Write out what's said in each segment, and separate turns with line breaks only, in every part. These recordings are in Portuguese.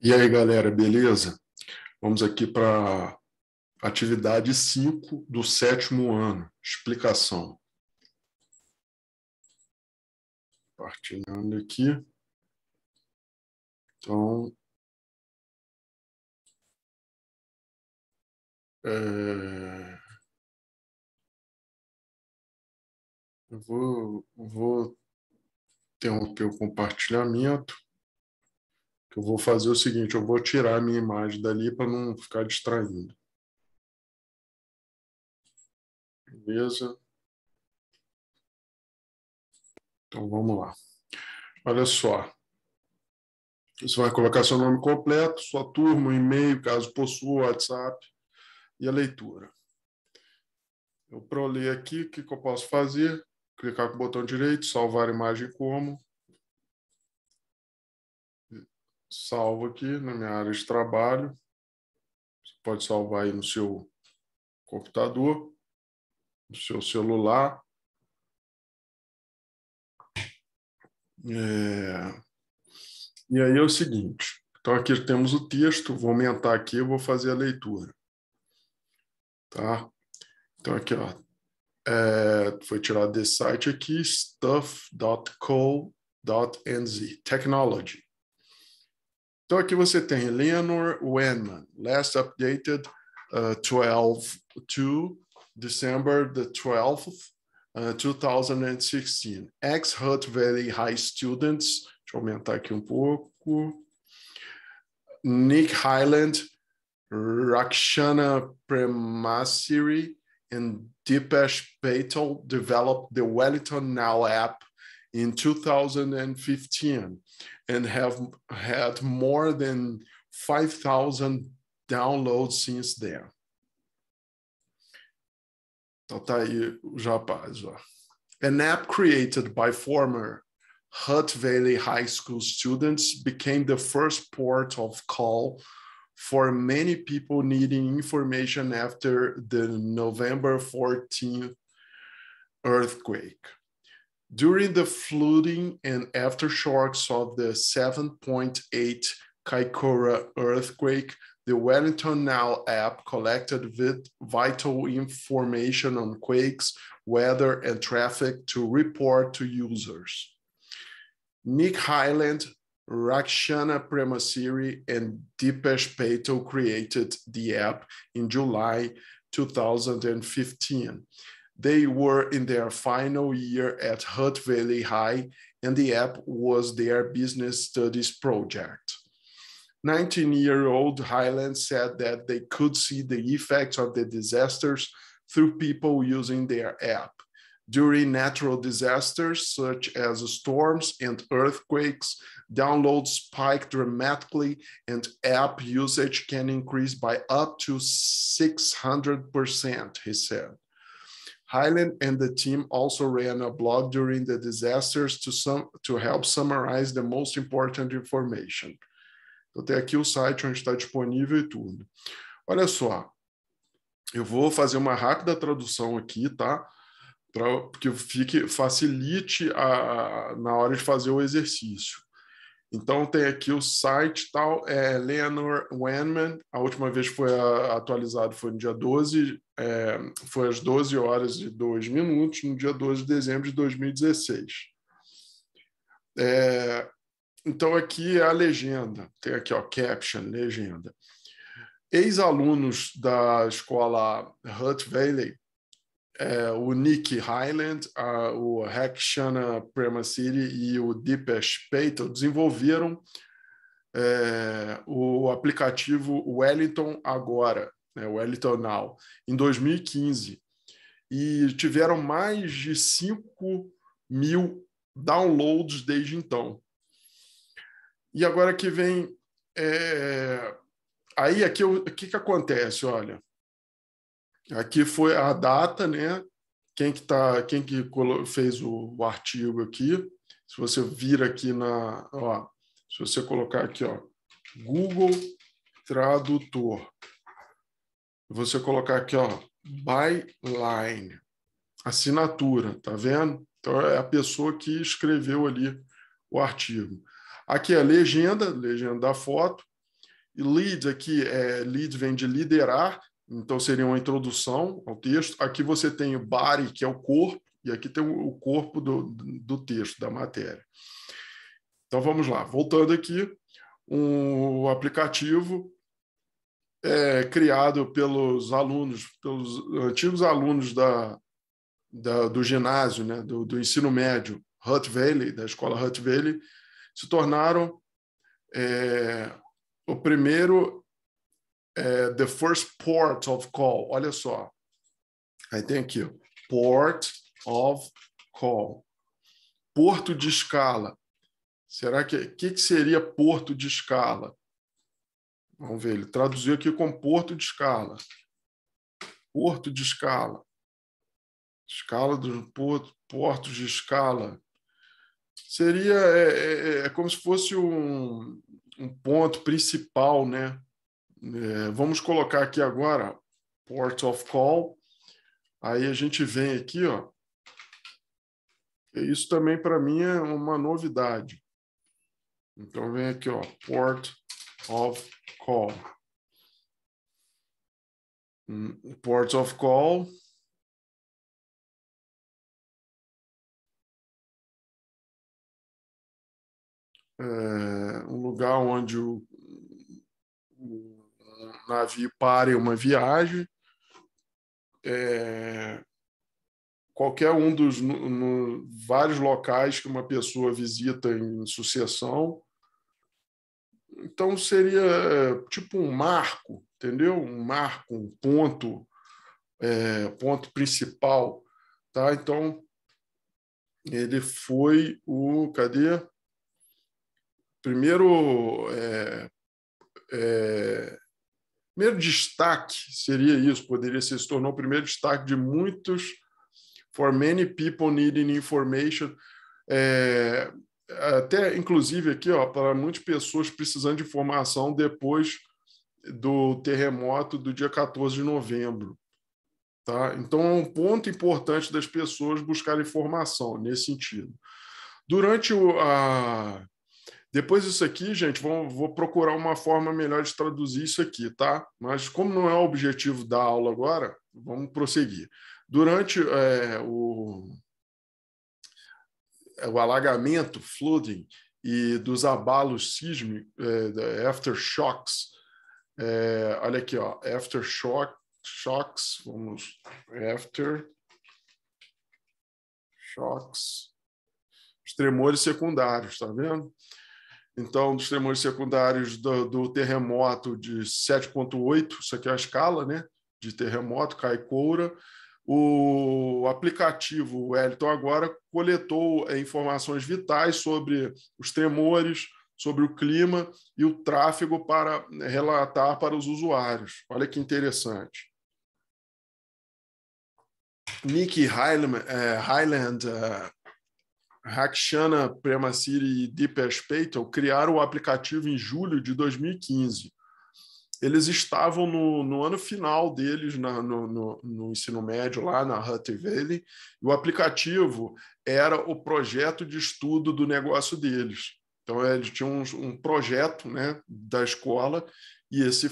E aí, galera, beleza? Vamos aqui para atividade 5 do sétimo ano, explicação. Compartilhando aqui. Então, é... eu vou, vou interromper o compartilhamento que eu vou fazer o seguinte, eu vou tirar a minha imagem dali para não ficar distraindo. Beleza? Então vamos lá. Olha só. Você vai colocar seu nome completo, sua turma, e-mail, caso possua, WhatsApp e a leitura. Eu para ler aqui, o que, que eu posso fazer? Clicar com o botão direito, salvar a imagem como, salvo aqui na minha área de trabalho. Você pode salvar aí no seu computador, no seu celular. É... E aí é o seguinte. Então aqui temos o texto, vou aumentar aqui, e vou fazer a leitura. Tá? Então aqui, ó. É, foi tirado desse site aqui, stuff.co.nz, technology. Então aqui você tem Eleanor Wenman, last updated uh, 12 to December the 12th, uh, 2016. Ex-Hutt Valley High students, deixa eu aumentar aqui um pouco. Nick Highland, Rakshana Premasiri, and Deepesh Patel developed the Wellington Now app in 2015 and have had more than 5,000 downloads since then. Então tá aí o Ó. An app created by former Hutt Valley High School students became the first port of call for many people needing information after the November 14th earthquake. During the flooding and aftershocks of the 7.8 Kaikoura earthquake, the Wellington Now app collected vital information on quakes, weather, and traffic to report to users. Nick Highland, Rakshana Premasiri, and Deepesh Patel created the app in July 2015. They were in their final year at Hutt Valley High, and the app was their business studies project. 19 year old Highland said that they could see the effects of the disasters through people using their app. During natural disasters such as storms and earthquakes, downloads spike dramatically and app usage can increase by up to 600%, he said. Highland and the team also ran a blog during the disasters to, some, to help summarize the most important information. Então, tem aqui o site onde está disponível e tudo. Olha só, eu vou fazer uma rápida tradução aqui, tá? Para que fique, facilite a, a, na hora de fazer o exercício. Então tem aqui o site tal, é Leonor Wenman, a última vez foi ah, atualizado foi no dia 12, é, foi às 12 horas e 2 minutos, no dia 12 de dezembro de 2016. É, então aqui é a legenda, tem aqui ó, caption, legenda. Ex-alunos da escola Hutt Valley é, o Nick Highland, a, o Hackshana Premacity e o Deepesh Patel desenvolveram é, o aplicativo Wellington Agora, né, Wellington Now, em 2015. E tiveram mais de 5 mil downloads desde então. E agora que vem. É... Aí aqui é o que, que acontece? Olha, Aqui foi a data, né? Quem que, tá, quem que fez o, o artigo aqui? Se você vir aqui na, ó, se você colocar aqui, ó, Google Tradutor, você colocar aqui, ó, byline, assinatura, tá vendo? Então é a pessoa que escreveu ali o artigo. Aqui é a legenda, legenda da foto. E lead aqui é lead vem de liderar então seria uma introdução ao texto. Aqui você tem o body, que é o corpo, e aqui tem o corpo do, do texto, da matéria. Então vamos lá, voltando aqui, um aplicativo é, criado pelos alunos, pelos antigos alunos da, da do ginásio, né, do, do, ensino médio, Hutt Valley, da escola Hutt Valley, se tornaram é, o primeiro é, the first port of call. Olha só. Aí tem aqui, port of call. Porto de escala. Será que o que, que seria porto de escala? Vamos ver, ele traduziu aqui com porto de escala. Porto de escala. Escala dos portos, portos de escala. Seria é, é, é, é como se fosse um, um ponto principal, né? É, vamos colocar aqui agora port of call. Aí a gente vem aqui, ó. Isso também para mim é uma novidade. Então vem aqui, ó, port of call. Hum, port of call. É um lugar onde o, navio pare uma viagem, é, qualquer um dos no, no, vários locais que uma pessoa visita em sucessão. Então seria é, tipo um marco, entendeu? Um marco, um ponto, é, ponto principal, tá? Então ele foi o cadê? Primeiro é, é, Primeiro destaque seria isso, poderia ser, se tornou o primeiro destaque de muitos for many people needing information. É, até, inclusive, aqui, ó, para muitas pessoas precisando de informação depois do terremoto do dia 14 de novembro. Tá? Então, é um ponto importante das pessoas buscar informação nesse sentido. Durante o, a, depois disso aqui, gente, vou, vou, procurar uma forma melhor de traduzir isso aqui, tá? Mas como não é o objetivo da aula agora, vamos prosseguir. Durante é, o, é, o alagamento, flooding, e dos abalos sísmicos, é, aftershocks, é, olha aqui, ó, aftershock, shocks, vamos, after shocks, os tremores secundários, tá vendo? Então, dos tremores secundários do, do terremoto de 7,8, isso aqui é a escala né, de terremoto, Caicoura. O aplicativo Wellington agora coletou é, informações vitais sobre os tremores, sobre o clima e o tráfego para né, relatar para os usuários. Olha que interessante. Nick Highland, é, Highland é, Rakshana Premasiri e Deepesh Patel criaram o aplicativo em julho de 2015. Eles estavam no, no ano final deles na, no, no, no, ensino médio lá na Hutter Valley. o aplicativo era o projeto de estudo do negócio deles. Então eles tinham um, um projeto, né, da escola e esse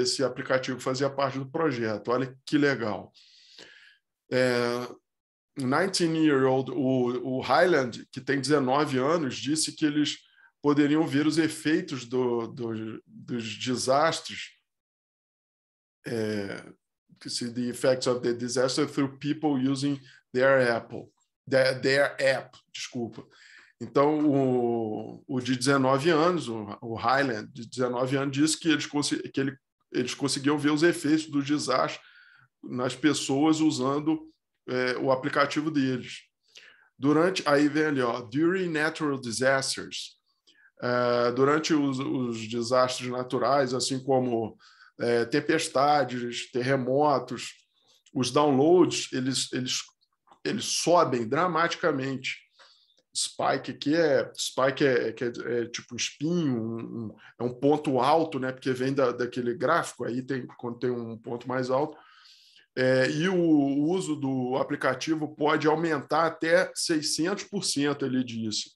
esse aplicativo fazia parte do projeto. Olha que legal. É, 19-year-old, o, o Highland, que tem 19 anos, disse que eles poderiam ver os efeitos do, do, dos desastres, é, the effects of the disaster through people using their Apple, their, their app, desculpa. Então, o, o de 19 anos, o, o Highland, de 19 anos, disse que, eles, que ele, eles conseguiam ver os efeitos do desastre nas pessoas usando é, o aplicativo deles. Durante, aí vem ali, ó, during natural disasters, é, durante os, os, desastres naturais, assim como é, tempestades, terremotos, os downloads eles, eles, eles sobem dramaticamente. Spike aqui é spike é, é, é, é tipo um espinho, um, um, é um ponto alto, né? Porque vem da, daquele gráfico aí tem quando tem um ponto mais alto é, e o uso do aplicativo pode aumentar até 600%, ele disse.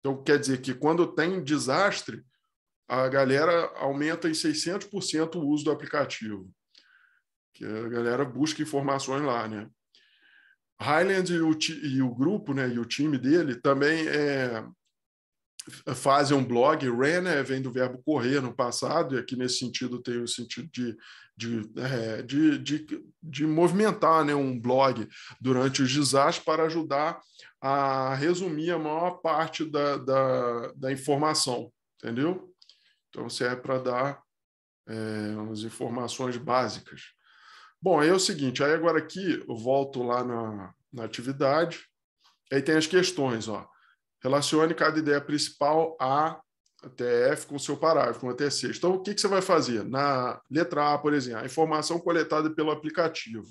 Então, quer dizer que quando tem desastre, a galera aumenta em 600% o uso do aplicativo. Que a galera busca informações lá, né? Highland e o, e o grupo, né, e o time dele também é, fazem um blog, ran né, vem do verbo correr no passado, e aqui nesse sentido tem o sentido de, de, é, de, de, de, movimentar né, um blog durante os desastres para ajudar a resumir a maior parte da, da, da informação, entendeu? Então é para dar é, umas informações básicas. Bom, aí é o seguinte, aí agora aqui eu volto lá na, na atividade, aí tem as questões, ó. Relacione cada ideia principal A até F com o seu parágrafo, com até 6. Então, o que, que você vai fazer? Na letra A, por exemplo, a informação coletada pelo aplicativo.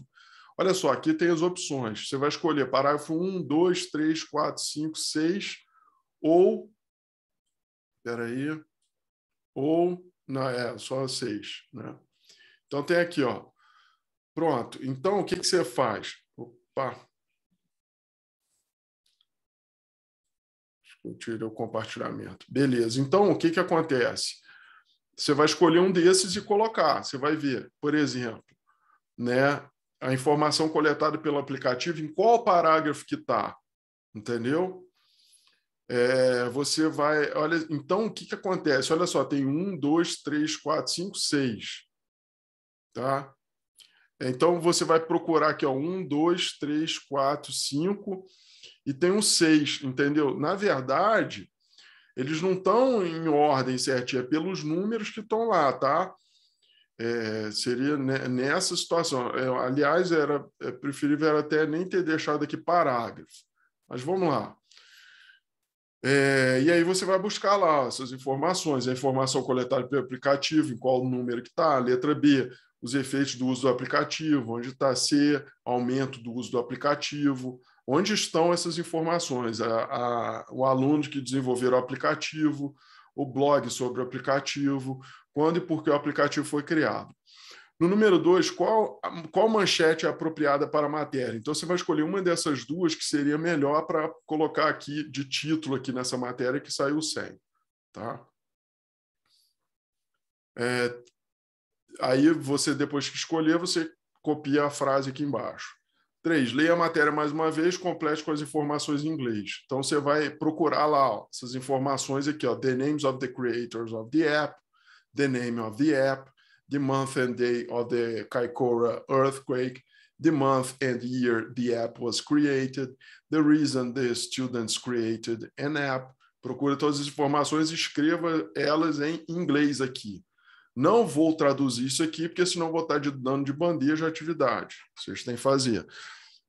Olha só, aqui tem as opções. Você vai escolher parágrafo 1, 2, 3, 4, 5, 6 ou. Espera aí. Ou. Não, é, só 6. Né? Então tem aqui, ó. Pronto. Então o que, que você faz? Opa, Eu tirei o compartilhamento. Beleza. Então, o que, que acontece? Você vai escolher um desses e colocar. Você vai ver, por exemplo, né, a informação coletada pelo aplicativo, em qual parágrafo que está. Entendeu? É, você vai. Olha, então o que, que acontece? Olha só, tem um, dois, três, quatro, cinco, seis. Tá? Então você vai procurar aqui, ó, um, dois, três, quatro, cinco e tem um 6, entendeu? Na verdade, eles não estão em ordem certinha, é pelos números que estão lá, tá? É, seria nessa situação. É, aliás, era é preferível até nem ter deixado aqui parágrafo. Mas vamos lá. É, e aí você vai buscar lá essas informações, a informação coletada pelo aplicativo, em qual número que está, letra B, os efeitos do uso do aplicativo, onde está C, aumento do uso do aplicativo, onde estão essas informações? A, a, o aluno que desenvolveu o aplicativo, o blog sobre o aplicativo, quando e por que o aplicativo foi criado. No número dois, qual, qual manchete é apropriada para a matéria? Então, você vai escolher uma dessas duas que seria melhor para colocar aqui de título aqui nessa matéria que saiu sem. Tá? É, aí, você, depois que escolher, você copia a frase aqui embaixo. Três, leia a matéria mais uma vez, complete com as informações em inglês. Então, você vai procurar lá ó, essas informações aqui, ó, the names of the creators of the app, the name of the app, the month and day of the Kaikoura earthquake, the month and year the app was created, the reason the students created an app. Procure todas as informações e escreva elas em inglês aqui. Não vou traduzir isso aqui, porque senão vou estar de dando de bandeja de é atividade. Vocês têm que fazer.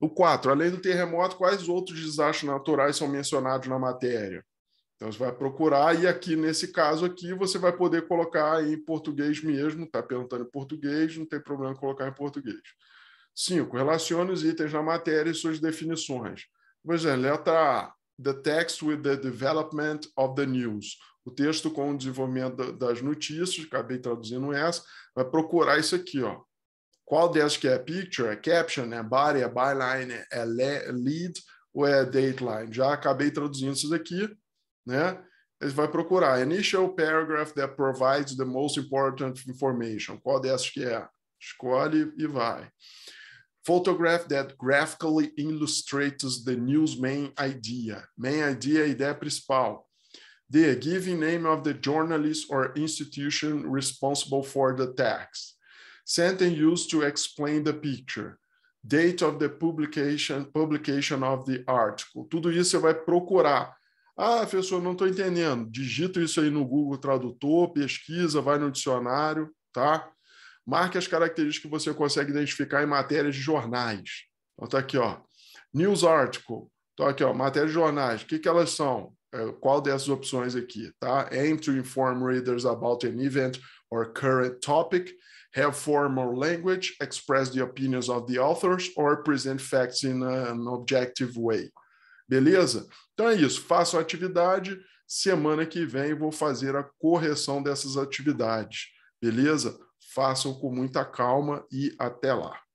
O 4. Além do terremoto, quais outros desastres naturais são mencionados na matéria? Então, você vai procurar, e aqui, nesse caso aqui, você vai poder colocar em português mesmo, está perguntando em português, não tem problema colocar em português. 5. Relacione os itens na matéria e suas definições. Pois é, letra A the text with the development of the news. O texto com o desenvolvimento das notícias, acabei traduzindo essa, vai procurar isso aqui, ó. Qual delas que é? Picture, é caption, é body, é byline, é lead ou é dateline? Já acabei traduzindo isso daqui, né? Ele vai procurar initial paragraph that provides the most important information. Qual dessas que é? Escolhe e vai. Photograph that graphically illustrates the news main idea. Main idea, ideia principal. The giving name of the journalist or institution responsible for the text. Sentence used to explain the picture. Date of the publication, publication of the article. Tudo isso você vai procurar. Ah, professor, não estou entendendo. Digita isso aí no Google Tradutor, pesquisa, vai no dicionário, tá? Marque as características que você consegue identificar em matérias de jornais. Então, tá aqui, ó. News article. Então, aqui, ó, matérias de jornais. O que, que elas são? É, qual dessas opções aqui, tá? Aim to inform readers about an event or current topic, have formal language, express the opinions of the authors, or present facts in an objective way. Beleza? Então é isso. Faço a atividade. Semana que vem vou fazer a correção dessas atividades. Beleza? façam com muita calma e até lá.